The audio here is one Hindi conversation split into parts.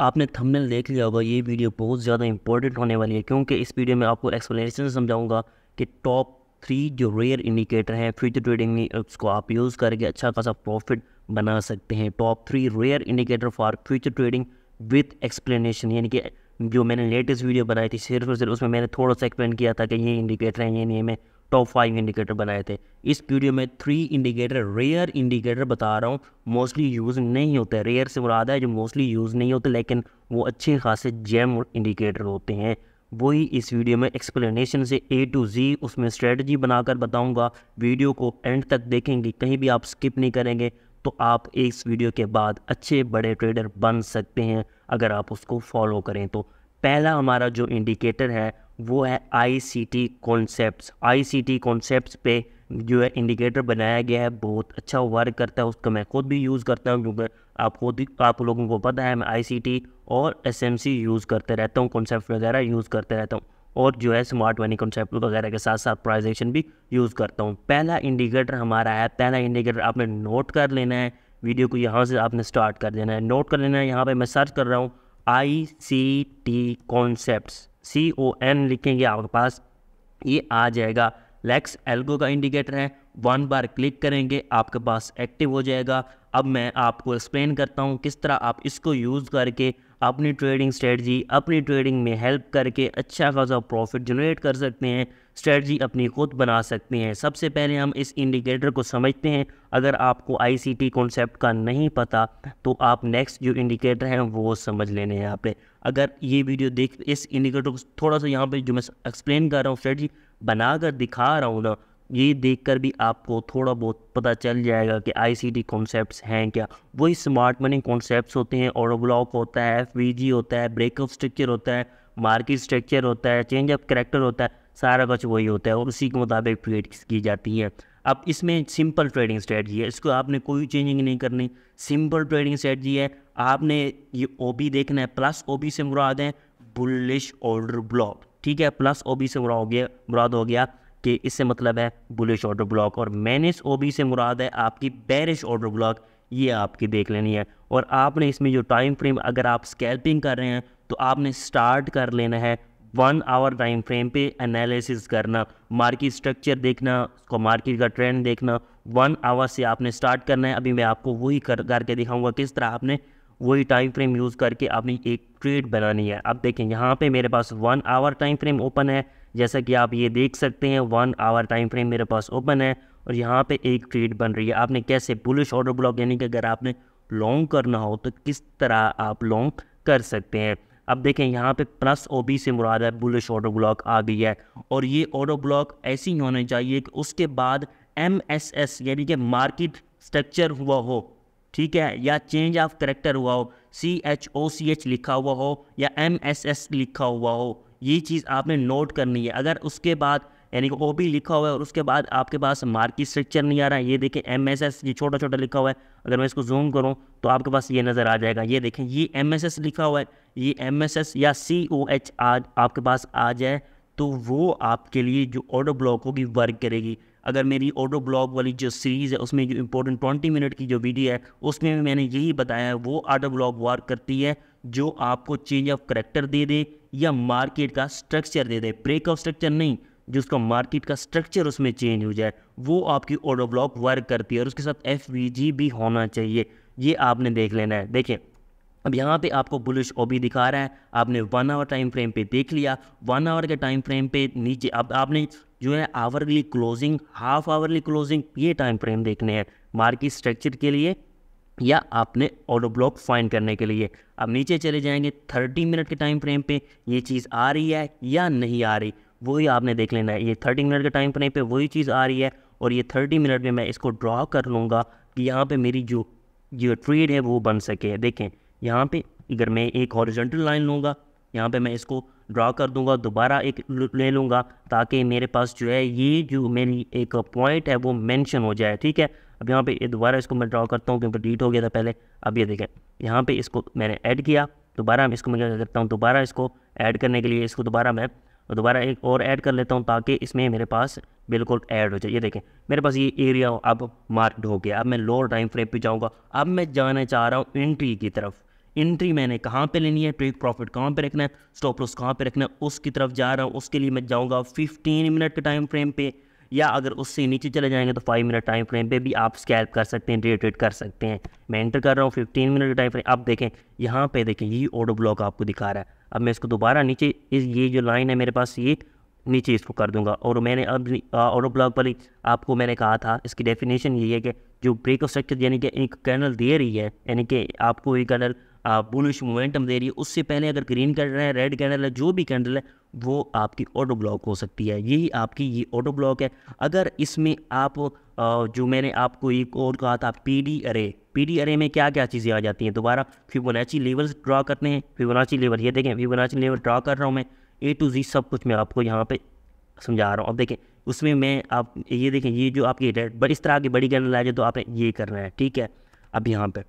आपने थंबनेल देख लिया होगा ये वीडियो बहुत ज़्यादा इंपॉर्टेंट होने वाली है क्योंकि इस वीडियो में आपको एक्सप्लेनेशन समझाऊंगा कि टॉप थ्री जो रेयर इंडिकेटर हैं फ्यूचर ट्रेडिंग में उसको आप यूज़ करके अच्छा खासा प्रॉफिट बना सकते हैं top three rare indicator for future trading with explanation यानी कि जो मैंने लेटेस्ट वीडियो बनाई थी सिर्फ और सिर्फ उसमें मैंने थोड़ा सा एक्सप्लेन किया था कि ये इंडिकेटर हैं ये नहीं मैं टॉप फाइव इंडिकेटर बनाए थे इस वीडियो में थ्री इंडिकेटर रेयर इंडिकेटर बता रहा हूँ मोस्टली यूज़ नहीं होते रेयर से मुराद है जो मोस्टली यूज़ नहीं होते लेकिन वो अच्छे खासे जेम इंडिकेटर होते हैं वही इस वीडियो में एक्सप्लेनेशन से ए टू जी उसमें स्ट्रेटजी बनाकर बताऊंगा वीडियो को एंड तक देखेंगे कहीं भी आप स्किप नहीं करेंगे तो आप इस वीडियो के बाद अच्छे बड़े ट्रेडर बन सकते हैं अगर आप उसको फॉलो करें तो पहला हमारा जो इंडिकेटर है वो है I C T concept I C T concept पे जो है इंडिकेटर बनाया गया है बहुत अच्छा वर्क करता है उसका मैं खुद भी यूज़ करता हूँ क्योंकि आप खुद आप लोगों को पता है मैं आई सी टी और एस एम सी यूज़ करते रहता हूँ कॉन्सेप्ट वगैरह यूज़ करते रहता हूँ और जो है स्मार्ट मनी कॉन्सेप्ट वगैरह के साथ साथ प्राइजेशन भी यूज़ करता हूँ पहला इंडिकेटर हमारा है पहला इंडिकेटर आपने नोट कर लेना है वीडियो को यहाँ से आपने स्टार्ट कर देना है नोट कर लेना है यहाँ पर मैं सर्च कर रहा हूँ I C T concept C O N लिखेंगे आपके पास ये आ जाएगा लेक्स एल्गो का इंडिकेटर है वन बार क्लिक करेंगे आपके पास एक्टिव हो जाएगा अब मैं आपको एक्सप्लेन करता हूँ किस तरह आप इसको यूज़ करके अपनी ट्रेडिंग स्ट्रेटजी अपनी ट्रेडिंग में हेल्प करके अच्छा खासा प्रॉफिट जनरेट कर सकते हैं स्ट्रेटजी अपनी खुद बना सकते हैं सबसे पहले हम इस इंडिकेटर को समझते हैं अगर आपको आईसीटी कॉन्सेप्ट का नहीं पता तो आप नेक्स्ट जो इंडिकेटर हैं वो समझ लेने हैं आपने अगर ये वीडियो देख इस इंडिकेटर को थोड़ा सा यहाँ पर जो मैं एक्सप्लेन कर रहा हूँ स्ट्रेटजी बना दिखा रहा हूँ ना ये देखकर भी आपको थोड़ा बहुत पता चल जाएगा कि आईसीटी कॉन्सेप्ट्स हैं क्या वही स्मार्ट मनी कॉन्सेप्ट्स होते हैं ऑडो ब्लॉक होता है एफ होता है ब्रेकअप स्ट्रक्चर होता है मार्केट स्ट्रक्चर होता है चेंज ऑफ करेक्टर होता है सारा कुछ वही होता है और उसी के मुताबिक ट्रेड की जाती है अब इसमें सिंपल ट्रेडिंग स्ट्रेटजी है इसको आपने कोई चेंजिंग नहीं करनी सिंपल ट्रेडिंग स्ट्रेटजी है आपने ये ओ देखना है प्लस ओ से मुराद है बुलिश ऑर्डर ब्लॉक ठीक है प्लस ओ से मुराद हो गया मुराद हो गया कि इससे मतलब है बुलिश ऑर्डर ब्लॉक और मैनिस ओबी से मुराद है आपकी बैरिश ऑर्डर ब्लॉक ये आपकी देख लेनी है और आपने इसमें जो टाइम फ्रेम अगर आप स्कैल्पिंग कर रहे हैं तो आपने स्टार्ट कर लेना है वन आवर टाइम फ्रेम पे एनालिसिस करना मार्केट स्ट्रक्चर देखना उसको मार्केट का ट्रेंड देखना वन आवर से आपने स्टार्ट करना है अभी मैं आपको वही कर करके दिखाऊंगा किस तरह आपने वही टाइम फ्रेम यूज़ करके आपने एक ट्रेड बनानी है अब देखें यहाँ पे मेरे पास one hour time frame open है जैसा कि आप ये देख सकते हैं वन आवर टाइम फ्रेम मेरे पास ओपन है और यहाँ पे एक ट्रेड बन रही है आपने कैसे बुलिश ऑर्डर ब्लॉक यानी कि अगर आपने लॉन्ग करना हो तो किस तरह आप लॉन्ग कर सकते हैं अब देखें यहाँ पे प्लस ओ बी से मुराद है बुलिश ऑर्डर ब्लॉक आ गई है और ये ऑर्डर ब्लॉक ऐसी होने चाहिए कि उसके बाद एम एस एस यानी कि मार्केट स्ट्रक्चर हुआ हो ठीक है या चेंज ऑफ करेक्टर हुआ हो C H O C H लिखा हुआ हो या एम एस एस लिखा हुआ हो ये चीज़ आपने नोट करनी है अगर उसके बाद यानी कि ओ भी लिखा हुआ है और उसके बाद आपके पास मार्किंग स्ट्रक्चर नहीं आ रहा है ये देखें एम एस एस ये छोटा छोटा लिखा हुआ है अगर मैं इसको जूम करूँ तो आपके पास ये नज़र आ जाएगा ये देखें ये एम एस एस लिखा हुआ है ये एम एस एस या सी ओ एच आज आपके पास आ जाए तो वो आपके लिए जो ऑटो ब्लॉक होगी वर्क करेगी अगर मेरी ऑटो ब्लॉग वाली जो सीरीज़ है उसमें जो इंपॉर्टेंट ट्वेंटी मिनट की जो वीडियो है उसमें भी मैंने यही बताया है वो ऑटो ब्लॉग वर्क करती है जो आपको चेंज ऑफ करेक्टर दे दे या मार्केट का स्ट्रक्चर दे दे ब्रेक ऑफ स्ट्रक्चर नहीं जिसको मार्केट का स्ट्रक्चर उसमें चेंज हो जाए वो आपकी ऑर्डर ब्लॉक वर्क करती है और उसके साथ एफ भी होना चाहिए ये आपने देख लेना है देखिए अब यहाँ पे आपको बुलिश ओबी दिखा रहा है आपने वन आवर टाइम फ्रेम पे देख लिया वन आवर के टाइम फ्रेम पे नीचे अब आपने जो है hourly closing half hourly closing ये टाइम फ्रेम देखने हैं मार्केट स्ट्रक्चर के लिए या आपने ऑटो ब्लॉक फाइंड करने के लिए अब नीचे चले जाएंगे थर्टी मिनट के टाइम फ्रेम पे ये चीज़ आ रही है या नहीं आ रही वही आपने देख लेना है ये थर्टी मिनट के टाइम फ्रेम पे वही चीज़ आ रही है और ये थर्टी मिनट में मैं इसको ड्रॉ कर लूँगा कि यहाँ पे मेरी जो जो ट्रेड है वो बन सके देखें यहाँ पे अगर मैं एक हॉरिजेंटल लाइन लूँगा यहाँ पे मैं इसको ड्रा कर दूँगा दोबारा एक ले लूँगा ताकि मेरे पास जो है ये जो मेरी एक पॉइंट है वो मैंशन हो जाए ठीक है अब यहाँ पे ये दोबारा इसको मैं ड्रॉ करता हूँ क्योंकि डिलीट हो गया था पहले अब ये देखें यहाँ पे इसको मैंने ऐड किया दोबारा इसको मैं क्या करता हूँ दोबारा इसको ऐड करने के लिए इसको दोबारा मैं दोबारा एक और ऐड कर लेता हूँ ताकि इसमें मेरे पास बिल्कुल ऐड हो जाए ये देखें मेरे पास ये एरिया अब मार्क्ड हो गया अब मैं लोअर टाइम फ्रेम पर जाऊँगा अब मैं जाना चाह रहा हूँ एंट्री की तरफ एंट्री मैंने कहाँ पे लेनी है ट्रेक प्रॉफिट कहाँ पे रखना है स्टॉप लॉस कहाँ पे रखना है उसकी तरफ जा रहा हूँ उसके लिए मैं जाऊँगा 15 मिनट के टाइम फ्रेम पे या अगर उससे नीचे चले जाएंगे तो फाइव मिनट टाइम फ्रेम पे भी आप स्कैल्प कर सकते हैं रेट कर सकते हैं मैं एंटर कर रहा हूँ फिफ्टीन मिनट का टाइम फ्रेम आप देखें यहाँ पे देखें ये ऑडो ब्लॉक आपको दिखा रहा है अब मैं इसको दोबारा नीचे इस ये जो लाइन है मेरे पास ये नीचे इसको कर दूंगा और मैंने अब ऑडो ब्लॉक पर आपको मैंने कहा था इसकी डेफिनेशन ये है कि जो ब्रेक ऑफ स्ट्रक्चर यानी कि एक कैनल दे रही है यानी कि आपको ये कर्नल बुलिश मोमेंटम दे रही है उससे पहले अगर ग्रीन कर्नल है रेड कैनल है जो भी कैंडल है वो आपकी ऑटो ब्लॉक हो सकती है यही आपकी ये ऑटो ब्लॉक है अगर इसमें आप जो मैंने आपको एक और कहा था पीडी अरे पीडी अरे में क्या क्या चीज़ें आ जाती हैं दोबारा फिबोनाची लेवल्स ड्रा करते हैं फिबोनाची लेवल ये देखें फिबोनाची लेवल ड्रा कर रहा हूँ मैं ए टू जी सब कुछ मैं आपको यहाँ पे समझा रहा हूँ अब देखें उसमें मैं आप ये देखें ये जो आपकी रेड बड़ी इस तरह की बड़ी आ जाए तो आपने ये करना है ठीक है अब यहाँ पर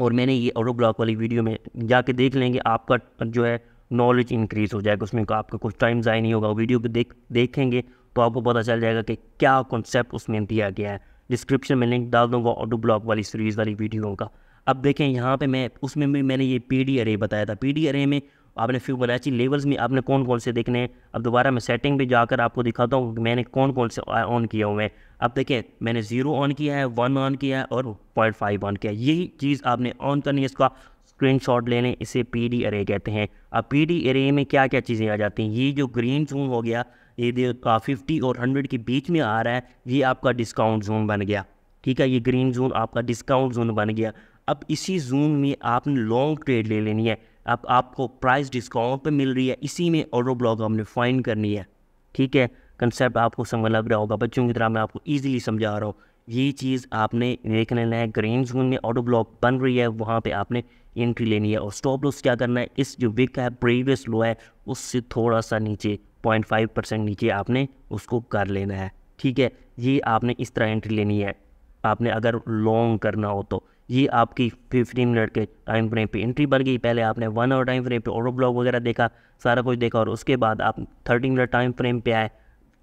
और मैंने ये ऑटो ब्लॉक वाली वीडियो में जाके देख लेंगे आपका जो है नॉलेज इंक्रीज़ हो जाएगा उसमें आपका कुछ टाइम ज़ाय नहीं होगा वीडियो को देख देखेंगे तो आपको पता चल जाएगा कि क्या कॉन्सेप्ट उसमें दिया गया है डिस्क्रिप्शन में लिंक डाल दूँगा ऑटो ब्लॉग वाली सीरीज़ वाली वीडियो का अब देखें यहाँ पे मैं उसमें भी मैंने ये पी अरे बताया था पी अरे में आपने फ्यूबोनाची लेवल्स में आपने कौन कौन से देखने हैं अब दोबारा मैं सेटिंग पे जाकर आपको दिखाता हूँ कि मैंने कौन कौन से ऑन किया हुए हैं अब देखें मैंने ज़ीरो ऑन किया है वन ऑन किया है और पॉइंट फाइव ऑन किया है यही चीज़ आपने ऑन करनी है इसका स्क्रीनशॉट लेने इसे डी एरे कहते हैं अब डी एरे में क्या क्या चीज़ें आ जाती हैं ये जो ग्रीन जोन हो गया ये फिफ्टी और हंड्रेड के बीच में आ रहा है ये आपका डिस्काउंट जोन बन गया ठीक है ये ग्रीन जोन आपका डिस्काउंट जोन बन गया अब इसी जोन में आपने लॉन्ग ट्रेड ले लेनी है अब आपको प्राइस डिस्काउंट पे मिल रही है इसी में ऑर्डर ब्लॉक आपने फाइन करनी है ठीक है कंसेप्ट आपको समझ लग रहा होगा बच्चों की तरह मैं आपको ईजिली समझा रहा हूँ ये चीज़ आपने देख लेना है ग्रीन जोन में ऑटो ब्लॉक बन रही है वहाँ पे आपने एंट्री लेनी है और स्टॉप लॉस क्या करना है इस जो विक है प्रीवियस लो है उससे थोड़ा सा नीचे पॉइंट फाइव परसेंट नीचे आपने उसको कर लेना है ठीक है ये आपने इस तरह एंट्री लेनी है आपने अगर लॉन्ग करना हो तो ये आपकी फिफ्टीन मिनट के टाइम फ्रेम पे एंट्री बढ़ गई पहले आपने वन आवर टाइम फ्रेम पे ऑटो ब्लॉग वगैरह देखा सारा कुछ देखा और उसके बाद आप थर्टी मिनट टाइम फ्रेम पे आए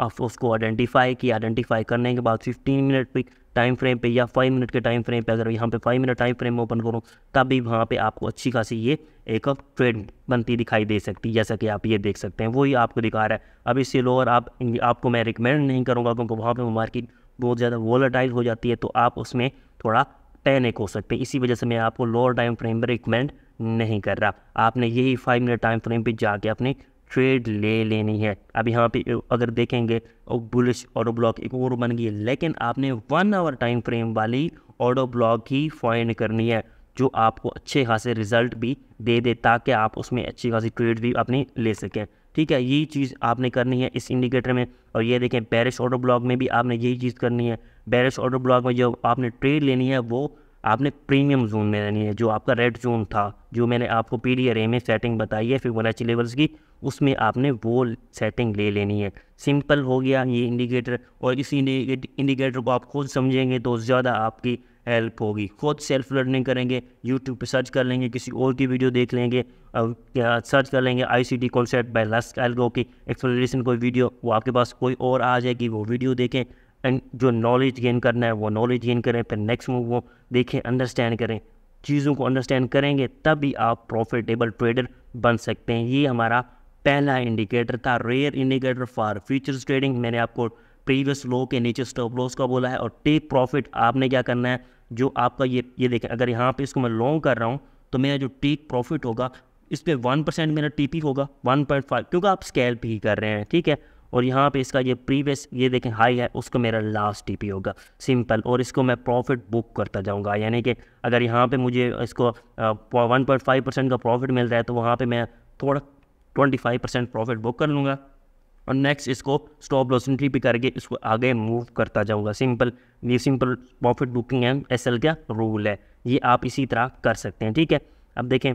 आप उसको आइडेंटिफाई किया आइडेंटिफाई करने के बाद फिफ्टीन मिनट पे टाइम फ्रेम पे या फाइव मिनट के टाइम फ्रेम पे अगर यहाँ पे five minute time frame open करूँ तब भी वहाँ पे आपको अच्छी खासी ये एक ट्रेड बनती दिखाई दे सकती है जैसा कि आप ये देख सकते हैं वही आपको दिखा रहा है अब इससे लोअर आप आपको मैं रिकमेंड नहीं करूँगा क्योंकि वहाँ पर मार्केट बहुत ज़्यादा वोलाटाइल हो जाती है तो आप उसमें थोड़ा पैनिक हो सकते हैं इसी वजह से मैं आपको लोअर टाइम फ्रेम पर रिकमेंड नहीं कर रहा आपने यही फाइव मिनट टाइम फ्रेम पर जाके अपने ट्रेड ले लेनी है अब यहाँ पे अगर देखेंगे और बुलिश ऑटो ब्लॉक एक और बन गई है लेकिन आपने वन आवर टाइम फ्रेम वाली ऑटो ब्लॉक ही फॉइन करनी है जो आपको अच्छे खासे रिजल्ट भी दे दे ताकि आप उसमें अच्छी खासी ट्रेड भी अपनी ले सकें ठीक है यही चीज़ आपने करनी है इस इंडिकेटर में और ये देखें बैरिश ऑटो ब्लॉक में भी आपने यही चीज़ करनी है बैरिश ऑटो ब्लॉक में जो आपने ट्रेड लेनी है वो आपने प्रीमियम जोन में रहनी है जो आपका रेड जोन था जो मैंने आपको पी डी आर ए में सेटिंग बताई है फिबोनाची लेवल्स की उसमें आपने वो सेटिंग ले लेनी है सिंपल हो गया ये इंडिकेटर और इस इंडिकेटर को आप खुद समझेंगे तो ज़्यादा आपकी हेल्प होगी खुद सेल्फ लर्निंग करेंगे यूट्यूब पे सर्च कर लेंगे किसी और की वीडियो देख लेंगे सर्च कर लेंगे I C D concept by लस्क एल्गो की एक्सप्लेनेशन कोई वीडियो वो आपके पास कोई और आ जाएगी वो वीडियो देखें एंड जो नॉलेज गेन करना है वो नॉलेज गेन करें फिर नेक्स्ट मूव वो देखें अंडरस्टैंड करें चीज़ों को अंडरस्टैंड करेंगे तभी आप प्रॉफिटेबल ट्रेडर बन सकते हैं ये हमारा पहला इंडिकेटर था rare indicator for futures trading मैंने आपको प्रीवियस लो के नीचे स्टॉप लॉस का बोला है और टेक प्रॉफिट आपने क्या करना है जो आपका ये ये देखें अगर यहाँ पे इसको मैं लॉन्ग कर रहा हूँ तो मेरा जो टेक प्रॉफिट होगा इस पर वन परसेंट मेरा टी होगा वन पॉइंट फाइव क्योंकि आप स्केल ही कर रहे हैं ठीक है और यहाँ पे इसका ये प्रीवियस ये देखें हाई है उसको मेरा लास्ट टीपी होगा सिंपल और इसको मैं प्रॉफिट बुक करता जाऊँगा यानी कि अगर यहाँ पे मुझे इसको वन पॉइंट फाइव परसेंट का प्रॉफिट मिल रहा है तो वहाँ पे मैं थोड़ा twenty five percent profit book कर लूँगा और नेक्स्ट इसको स्टॉप लॉस एंट्री भी करके इसको आगे मूव करता जाऊँगा सिंपल ये simple profit booking and S का रूल है ये आप इसी तरह कर सकते हैं ठीक है अब देखें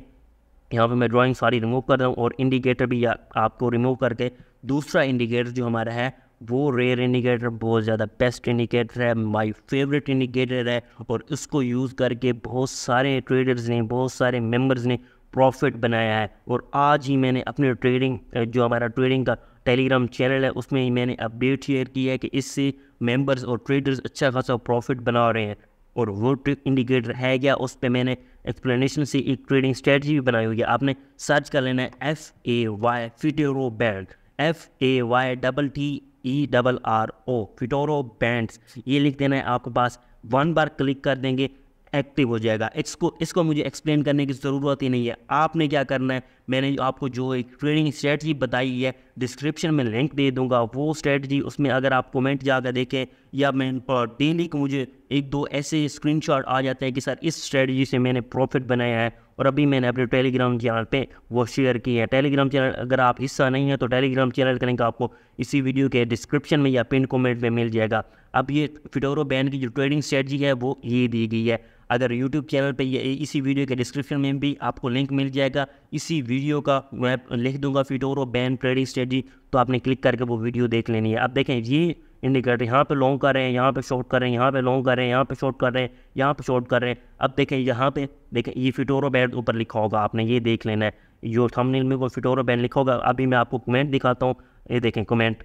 यहाँ पे मैं ड्राइंग सारी रिमूव कर रहा हूँ और इंडिकेटर भी आपको रिमूव करके दूसरा इंडिकेटर जो हमारा है वो रेयर इंडिकेटर बहुत ज़्यादा बेस्ट इंडिकेटर है माय फेवरेट इंडिकेटर है और इसको यूज़ करके बहुत सारे ट्रेडर्स ने बहुत सारे मेंबर्स ने प्रॉफिट बनाया है और आज ही मैंने अपने ट्रेडिंग जो हमारा ट्रेडिंग का टेलीग्राम चैनल है उसमें ही मैंने अपडेट शेयर किया है कि इससे मेंबर्स और ट्रेडर्स अच्छा खासा प्रॉफिट बना रहे हैं और वो ट्रिक इंडिकेटर है क्या उस पर मैंने एक्सप्लेनेशन से एक ट्रेडिंग स्ट्रेटजी भी बनाई हुई है आपने सर्च कर लेना है F A Y Faytterro bank F A Y double T E double R O Faytterro bands ये लिख देना है आपके पास वन बार क्लिक कर देंगे एक्टिव हो जाएगा इसको इसको मुझे एक्सप्लेन करने की ज़रूरत ही नहीं है आपने क्या करना है मैंने आपको जो एक ट्रेडिंग स्ट्रेटजी बताई है डिस्क्रिप्शन में लिंक दे दूंगा वो स्ट्रेटजी उसमें अगर आप कमेंट जाकर देखें या मैं डेली को मुझे एक दो ऐसे स्क्रीनशॉट आ जाते हैं कि सर इस स्ट्रेटजी से मैंने प्रॉफिट बनाया है और अभी मैंने अपने टेलीग्राम चैनल पे वो शेयर की है टेलीग्राम चैनल अगर आप हिस्सा नहीं है तो टेलीग्राम चैनल का लिंक आपको इसी वीडियो के डिस्क्रिप्शन में या पिन कमेंट में मिल जाएगा अब ये फिटोरो बैन की जो ट्रेडिंग स्ट्रेटजी है वो ये दी गई है अगर यूट्यूब चैनल पर इसी वीडियो के डिस्क्रिप्शन में भी आपको लिंक मिल जाएगा इसी वीडियो का मैं लिख दूंगा फिटोरो बैन ट्रेडिंग स्ट्रेटजी तो आपने क्लिक करके वो वीडियो देख लेनी है अब देखें ये इंडिकेटर यहाँ पे लॉन्ग कर रहे हैं यहाँ पे शॉर्ट कर रहे हैं यहाँ पे लॉन्ग कर रहे हैं यहाँ पे शॉर्ट कर रहे हैं यहाँ पे शॉर्ट कर रहे हैं अब देखें यहाँ पे देखें ये फिटोरो बैंड ऊपर लिखा होगा आपने ये देख लेना है जो थंबनेल में वो फिटोरो बैंड लिखा होगा अभी मैं आपको कमेंट दिखाता हूँ ये देखें कमेंट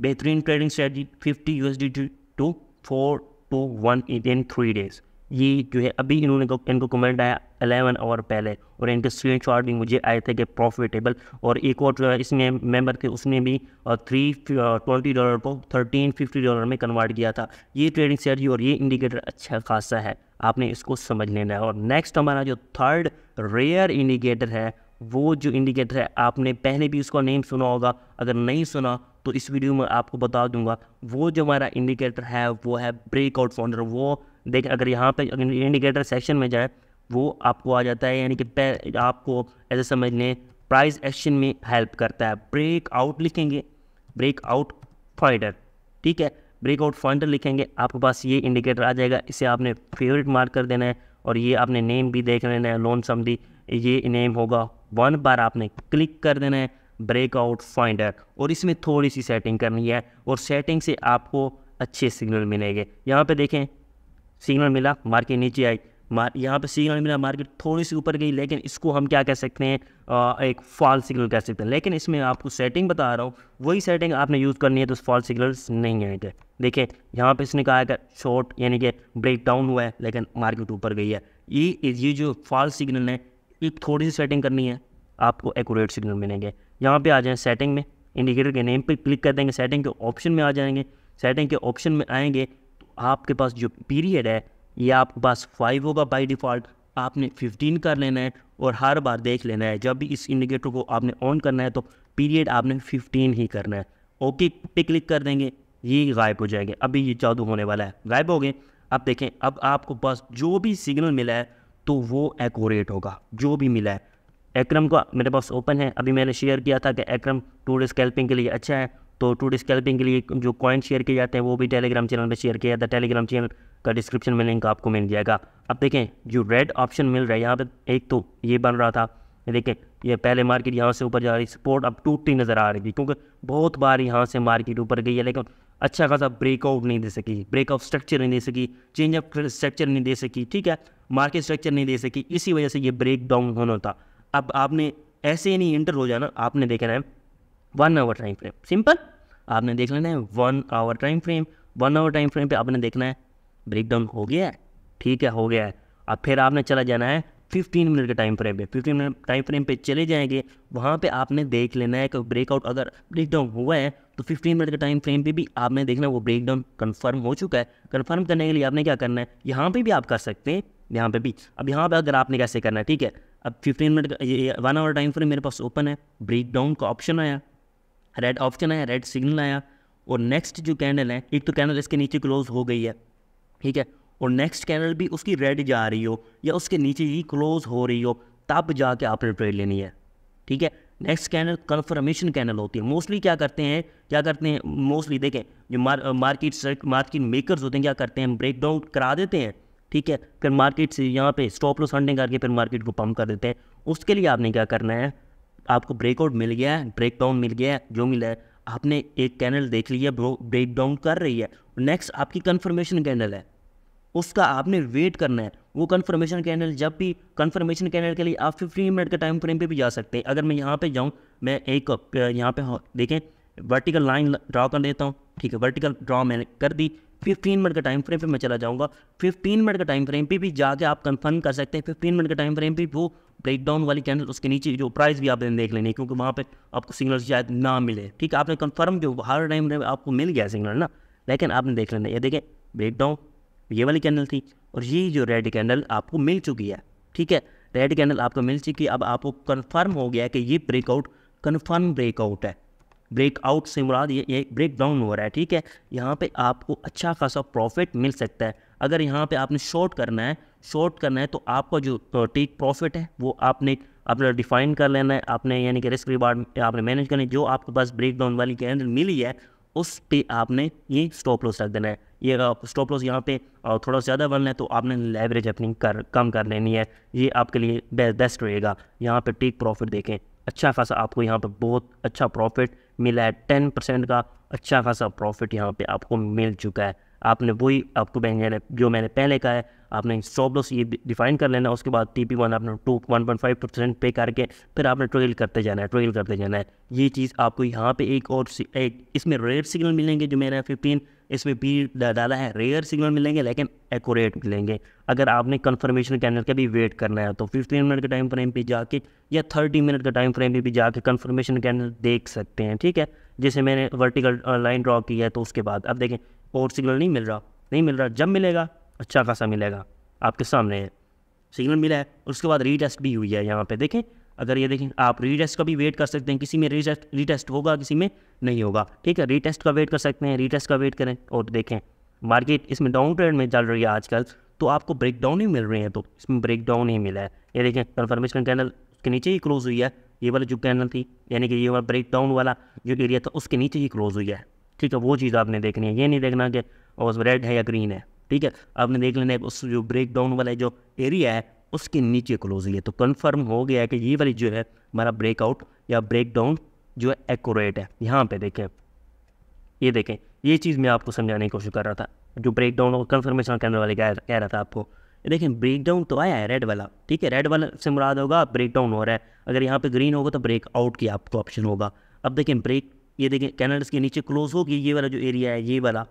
बेहतरीन trading strategy fifty U to four two one in three days ये जो है अभी इन्होंने को, इनको कमेंट आया अलेवन आवर पहले और इनके स्क्रीन शॉट भी मुझे आए थे कि प्रॉफिटेबल और एक और इसमें मेंबर थे उसने भी थ्री ट्वेंटी डॉलर को थर्टीन फिफ्टी डॉलर में कन्वर्ट किया था ये ट्रेडिंग स्ट्रेटी और ये इंडिकेटर अच्छा खासा है आपने इसको समझ लेना है और नेक्स्ट हमारा जो थर्ड रेयर इंडिकेटर है वो जो इंडिकेटर है आपने पहले भी उसका नेम सुना होगा अगर नहीं सुना तो इस वीडियो में आपको बता दूंगा वो जो हमारा इंडिकेटर है वो है ब्रेकआउट फाउंडर वो देख अगर यहाँ पे इंडिकेटर सेक्शन में जाए वो आपको आ जाता है यानी कि आपको ऐसे समझ लें प्राइस एक्शन में हेल्प करता है ब्रेक आउट लिखेंगे ब्रेक आउट फाइंडर ठीक है ब्रेक आउट फाइंडर लिखेंगे आपके पास ये इंडिकेटर आ जाएगा इसे आपने फेवरेट मार्क कर देना है और ये आपने नेम भी देख लेना है लोन समी ये नेम होगा वन बार आपने क्लिक कर देना है ब्रेकआउट फाइंडर और इसमें थोड़ी सी सेटिंग करनी है और सेटिंग से आपको अच्छे सिग्नल मिलेंगे यहाँ पे देखें सिग्नल मिला मार्केट नीचे आई मार यहाँ पे सिग्नल मिला मार्केट थोड़ी सी ऊपर गई लेकिन इसको हम क्या कह सकते हैं एक फॉल सिग्नल कह सकते हैं लेकिन इसमें आपको सेटिंग बता रहा हूँ वही सेटिंग आपने यूज़ करनी है तो फॉल सिग्नल्स नहीं आएंगे देखिए यहाँ पे इसने कहा कि शॉर्ट यानी कि ब्रेक डाउन हुआ है लेकिन मार्केट ऊपर गई है ये ये जो फॉल सिग्नल है ये थोड़ी सी सेटिंग करनी है आपको एकूरेट सिग्नल मिलेंगे यहाँ पर आ जाएँ सेटिंग में इंडिकेटर के नेम पर क्लिक कर देंगे सेटिंग के ऑप्शन में आ जाएंगे सेटिंग के ऑप्शन में आएंगे आपके पास जो पीरियड है ये आपके पास फाइव होगा बाई डिफ़ॉल्ट आपने फिफ्टीन कर लेना है और हर बार देख लेना है जब भी इस इंडिकेटर को आपने ऑन करना है तो पीरियड आपने फिफ्टीन ही करना है ओके पे क्लिक कर देंगे ये गायब हो जाएंगे अभी ये जादू होने वाला है गायब हो गए अब देखें अब आपको पास जो भी सिग्नल मिला है तो वो एकोरेट होगा जो भी मिला है एक्रम का मेरे पास ओपन है अभी मैंने शेयर किया था कि एक्रम टूर स्कैल्पिंग के लिए अच्छा है तो टूट स्कैल्पिंग के लिए जो कॉइन शेयर किए जाते हैं वो भी टेलीग्राम चैनल पर शेयर किया जाता है टेलीग्राम चैनल का डिस्क्रिप्शन में लिंक आपको मिल जाएगा अब देखें जो रेड ऑप्शन मिल रहा है यहाँ पर एक तो ये बन रहा था देखें ये पहले मार्केट यहाँ से ऊपर जा रही सपोर्ट अब टूटती नज़र आ रही थी क्योंकि बहुत बार यहाँ से मार्केट ऊपर गई है लेकिन अच्छा खासा ब्रेकआउट नहीं दे सकी ब्रेकआउट स्ट्रक्चर नहीं दे सकी चेंज ऑफ स्ट्रक्चर नहीं दे सकी ठीक है मार्केट स्ट्रक्चर नहीं दे सकी इसी वजह से ये ब्रेक डाउन होना था अब आपने ऐसे ही नहीं इंटर हो जाना आपने देखना है one hour time frame simple आपने देख लेना है one hour time frame one hour time frame पे आपने देखना है ब्रेक डाउन हो गया है ठीक है हो गया है अब फिर आपने चला जाना है फिफ्टीन मिनट के टाइम फ्रेम पे फिफ्टीन मिनट टाइम फ्रेम पे चले जाएंगे वहाँ पे आपने देख लेना है कि ब्रेकआउट अगर ब्रेकडाउन हुआ है तो फिफ्टीन मिनट के टाइम फ्रेम पे भी आपने देखना है वो ब्रेकडाउन कन्फर्म हो चुका है कन्फर्म करने के लिए आपने क्या करना है यहाँ पे भी आप कर सकते हैं यहाँ पे भी अब यहाँ पे अगर आपने कैसे करना है ठीक है अब फिफ्टीन मिनट का वन आवर टाइम फ्रेम मेरे पास ओपन है ब्रेकडाउन का ऑप्शन आया रेड ऑप्शन आया रेड सिग्नल आया और नेक्स्ट जो कैंडल है एक तो कैंडल इसके नीचे क्लोज हो गई है ठीक है और नेक्स्ट कैंडल भी उसकी रेड जा रही हो या उसके नीचे ही क्लोज हो रही हो तब जाके आपने ट्रेड लेनी है ठीक है नेक्स्ट कैंडल कन्फर्मेशन कैंडल होती है मोस्टली क्या करते हैं क्या करते हैं मोस्टली देखें जो मार, मार्केट मार्केट मेकर्स होते हैं क्या करते हैं ब्रेक डाउन करा देते हैं ठीक है फिर मार्केट से यहाँ पे स्टॉप लॉस हंडिंग करके फिर मार्केट को पम्प कर देते हैं उसके लिए आपने क्या करना है आपको ब्रेकआउट मिल गया है ब्रेक डाउन मिल गया है जो मिला है आपने एक कैनल देख लिया ब्रेक डाउन कर रही है नेक्स्ट आपकी कन्फर्मेशन कैनल है उसका आपने वेट करना है वो कन्फर्मेशन कैनल जब भी कन्फर्मेशन कैनल के लिए आप फिफ्टी मिनट के टाइम फ्रेम पर भी जा सकते हैं अगर मैं यहाँ पर जाऊँ मैं एक यहाँ पर देखें वर्टिकल लाइन ड्रा कर देता हूँ ठीक है वर्टिकल ड्रा मैंने कर दी फिफ्टीन मिनट का टाइम फ्रेम पे मैं चला जाऊँगा फिफ्टीन मिनट का टाइम फ्रेम पे भी जाके आप कंफर्म कर सकते हैं फिफ्टीन मिनट का टाइम फ्रेम पे वो ब्रेकडाउन वाली कैंडल उसके नीचे जो प्राइस भी आप देख लेने क्योंकि वहाँ पर आपको सिग्नल शायद ना मिले ठीक है आपने कन्फर्म जो हर टाइम आपको मिल गया सिग्नल ना लेकिन आपने देख लेना ये देखें ब्रेकडाउन ये वाली कैंडल थी और ये जो रेड कैंडल आपको मिल चुकी है ठीक है रेड कैंडल आपको मिल चुकी है अब आपको कन्फर्म हो गया है कि ये ब्रेकआउट कन्फर्म ब्रेकआउट है ब्रेकआउट से मुराद ये एक ब्रेक डाउन हो रहा है ठीक है यहाँ पे आपको अच्छा खासा प्रॉफिट मिल सकता है अगर यहाँ पे आपने शॉर्ट करना है शॉर्ट करना है तो आपका जो टेक प्रॉफिट है वो आपने आपने डिफाइन कर लेना है आपने यानी कि रिस्क रिवार्ड आपने मैनेज करना है जो आपके पास ब्रेक डाउन वाली कैंडल मिली है उस पर आपने ये स्टॉप लॉस रख देना है ये स्टॉप लॉस यहाँ पे थोड़ा ज़्यादा बनना है तो आपने लेवरेज अपनी कर कम कर लेनी है ये आपके लिए बेस्ट रहेगा यहाँ पर टेक प्रॉफिट देखें अच्छा खासा आपको यहाँ पर बहुत अच्छा प्रॉफिट मिला है टेन परसेंट का अच्छा खासा प्रॉफिट यहाँ पे आपको मिल चुका है आपने वही आपको मैंने जो मैंने पहले कहा है आपने स्टॉप लॉस ये डिफाइन कर लेना उसके बाद टी पी वन आपने two one point five percent पे करके फिर आपने ट्रेल करते जाना है ट्रेल करते जाना है ये चीज़ आपको यहाँ पे एक और एक इसमें रेड सिग्नल मिलेंगे जो मेरा फिफ्टीन इसमें भी डाला है रेयर सिग्नल मिलेंगे लेकिन एक्यूरेट मिलेंगे अगर आपने कन्फर्मेशन कैनल का भी वेट करना है तो फिफ्टीन मिनट के टाइम फ्रेम पर जाके या थर्टी मिनट के टाइम फ्रेम पर भी जाके कन्फर्मेशन कैनल देख सकते हैं ठीक है जैसे मैंने वर्टिकल लाइन ड्रॉ की है तो उसके बाद अब देखें और सिग्नल नहीं मिल रहा नहीं मिल रहा जब मिलेगा अच्छा खासा मिलेगा आपके सामने सिग्नल मिला है उसके बाद रीटेस्ट भी हुई है यहाँ पर देखें अगर ये देखें आप रीटेस्ट का भी वेट कर सकते हैं किसी में रीटेस्ट रीटेस्ट होगा किसी में नहीं होगा ठीक है रीटेस्ट का वेट कर सकते हैं रीटेस्ट का वेट करें और देखें मार्केट इसमें डाउन ट्रेंड में चल रही है आजकल तो आपको ब्रेक डाउन ही मिल रहे हैं तो इसमें ब्रेक डाउन ही मिला है ये देखें कन्फर्मेशन कैनल उसके नीचे ही क्लोज हुई है ये वाला जो कैनल थी यानी कि ये वाला ब्रेक डाउन वाला जो एरिया था उसके नीचे ही क्लोज हुई है ठीक है वो चीज़ आपने देखनी है ये नहीं देखना कि और रेड है या ग्रीन है ठीक है आपने देख लेना है उस जो ब्रेक डाउन वाला जो एरिया है उसके नीचे क्लोज ये तो कन्फर्म हो गया है कि ये वाली जो है हमारा ब्रेकआउट या ब्रेक डाउन जो है एकोरेट है यहाँ पे देखें ये देखें ये चीज़ मैं आपको समझाने की कोशिश कर रहा था जो ब्रेकडाउन और कन्फर्मेशन कैमरे वाले कह रहा था आपको देखें ब्रेक डाउन तो आया है रेड वाला ठीक है रेड वाला से मुराद होगा ब्रेकडाउन हो रहा है अगर यहाँ पे ग्रीन होगा तो ब्रेक आउट की आपको ऑप्शन होगा अब देखें ब्रेक ये देखें कैनल्स के नीचे क्लोज होगी ये वाला जो एरिया है ये वाला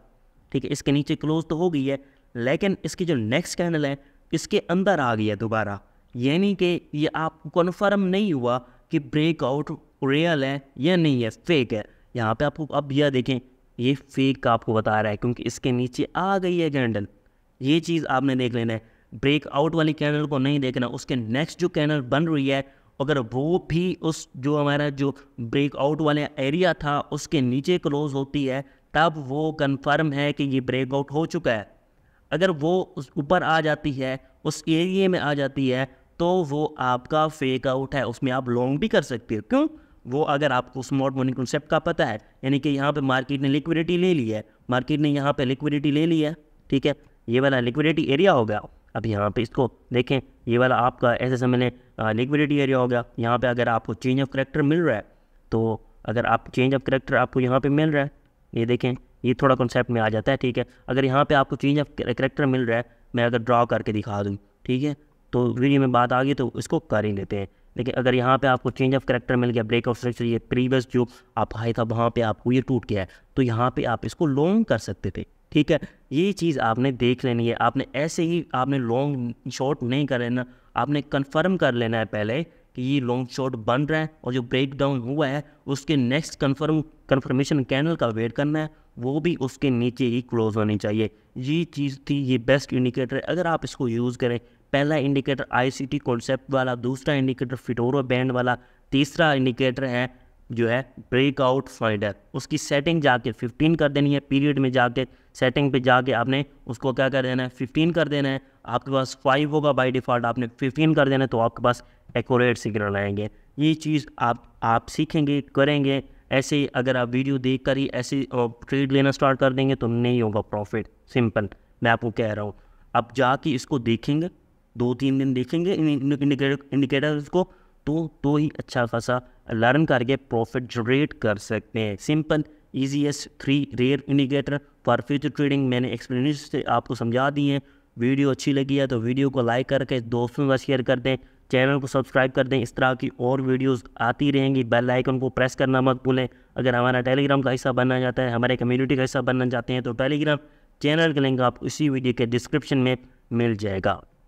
ठीक है इसके नीचे क्लोज तो हो गई है लेकिन इसकी जो नेक्स्ट कैनल है इसके अंदर आ गया दोबारा यानी कि ये आपको कन्फर्म नहीं हुआ कि ब्रेकआउट रियल है या नहीं है फेक है यहाँ पे आपको अब यह देखें ये फेक का आपको बता रहा है क्योंकि इसके नीचे आ गई है कैंडल ये चीज़ आपने देख लेना है ब्रेकआउट वाली कैंडल को नहीं देखना उसके नेक्स्ट जो कैंडल बन रही है अगर वो भी उस जो हमारा जो ब्रेकआउट वाला एरिया था उसके नीचे क्लोज होती है तब वो कन्फर्म है कि ये ब्रेकआउट हो चुका है अगर वो उस ऊपर आ जाती है उस एरिए में आ जाती है तो वो आपका फेक आउट है उसमें आप लॉन्ग भी कर सकते हो क्यों वो अगर आपको स्मार्ट मनी कॉन्सेप्ट का पता है यानी कि यहाँ पे मार्केट ने लिक्विडिटी ले ली है मार्केट ने यहाँ पे लिक्विडिटी ले ली है ठीक है ये वाला लिक्विडिटी एरिया हो गया अब यहाँ पे इसको देखें ये वाला आपका ऐसे समय ने लिक्विडिटी एरिया हो गया यहाँ पे अगर आपको चेंज ऑफ करेक्टर मिल रहा है तो अगर आप चेंज ऑफ करेक्टर आपको यहाँ पर मिल रहा है ये देखें ये थोड़ा कॉन्सेप्ट में आ जाता है ठीक है अगर यहाँ पे आपको चेंज ऑफ करेक्टर मिल रहा है मैं अगर ड्रॉ करके दिखा दूँ ठीक है तो वीडियो में बात आ गई तो इसको कर ही देते हैं लेकिन अगर यहाँ पे आपको चेंज ऑफ करेक्टर मिल गया ब्रेक ऑफ स्ट्रक्चर ये प्रीवियस जो आप हाई था वहाँ पे आपको ये टूट गया है तो यहाँ पे आप इसको लॉन्ग कर सकते थे ठीक है ये चीज़ आपने देख लेनी है आपने ऐसे ही आपने लॉन्ग शॉर्ट नहीं कर लेना आपने कन्फर्म कर लेना है पहले कि ये लॉन्ग शॉट बन रहा है और जो ब्रेक डाउन हुआ है उसके नेक्स्ट कन्फर्म कन्फर्मेशन कैनल का वेट करना है वो भी उसके नीचे ही क्लोज होनी चाहिए ये चीज़ थी ये बेस्ट इंडिकेटर है अगर आप इसको यूज़ करें पहला इंडिकेटर आईसीटी कॉन्सेप्ट वाला दूसरा इंडिकेटर फिटोरो बैंड वाला तीसरा इंडिकेटर है जो है ब्रेकआउट फाइंडर उसकी सेटिंग जाके 15 कर देनी है पीरियड में जाके सेटिंग पे जाके आपने उसको क्या कर देना है 15 कर देना है आपके पास फाइव होगा बाई डिफ़ॉल्ट आपने फिफ्टीन कर देना तो आपके पास एकोरेट सिग्नल आएंगे ये चीज़ आप आप सीखेंगे करेंगे ऐसे ही अगर आप वीडियो देख कर ही ऐसे ट्रेड लेना स्टार्ट कर देंगे तो नहीं होगा प्रॉफिट सिंपल मैं आपको कह रहा हूँ आप जाके इसको देखेंगे दो तीन दिन देखेंगे इंडिकेटर्स को तो तो ही अच्छा खासा लर्न करके प्रॉफिट जनरेट कर सकते हैं simple easiest three rare indicator for future trading मैंने एक्सप्लेनेशन से आपको समझा दिए हैं वीडियो अच्छी लगी है तो वीडियो को लाइक करके दोस्तों का शेयर कर दें चैनल को सब्सक्राइब कर दें इस तरह की और वीडियोस आती रहेंगी बेल आइकन को प्रेस करना मत भूलें अगर हमारा टेलीग्राम का हिस्सा बनना चाहता है हमारे कम्युनिटी का हिस्सा बनना चाहते हैं तो टेलीग्राम चैनल का लिंक आपको इसी वीडियो के डिस्क्रिप्शन में मिल जाएगा